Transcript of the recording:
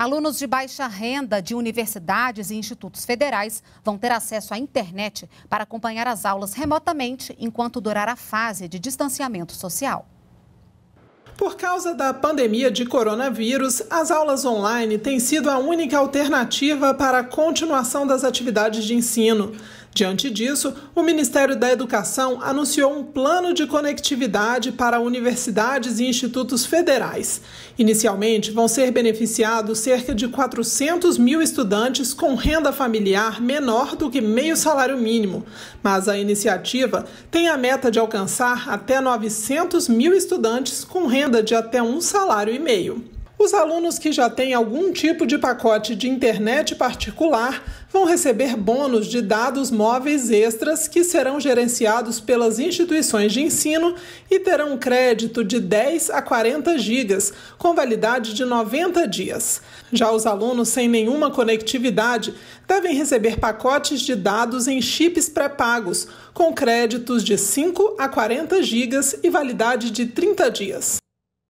Alunos de baixa renda de universidades e institutos federais vão ter acesso à internet para acompanhar as aulas remotamente enquanto durar a fase de distanciamento social. Por causa da pandemia de coronavírus, as aulas online têm sido a única alternativa para a continuação das atividades de ensino. Diante disso, o Ministério da Educação anunciou um plano de conectividade para universidades e institutos federais. Inicialmente, vão ser beneficiados cerca de 400 mil estudantes com renda familiar menor do que meio salário mínimo, mas a iniciativa tem a meta de alcançar até 900 mil estudantes com renda de até um salário e meio. Os alunos que já têm algum tipo de pacote de internet particular vão receber bônus de dados móveis extras que serão gerenciados pelas instituições de ensino e terão crédito de 10 a 40 gigas, com validade de 90 dias. Já os alunos sem nenhuma conectividade devem receber pacotes de dados em chips pré-pagos, com créditos de 5 a 40 gigas e validade de 30 dias.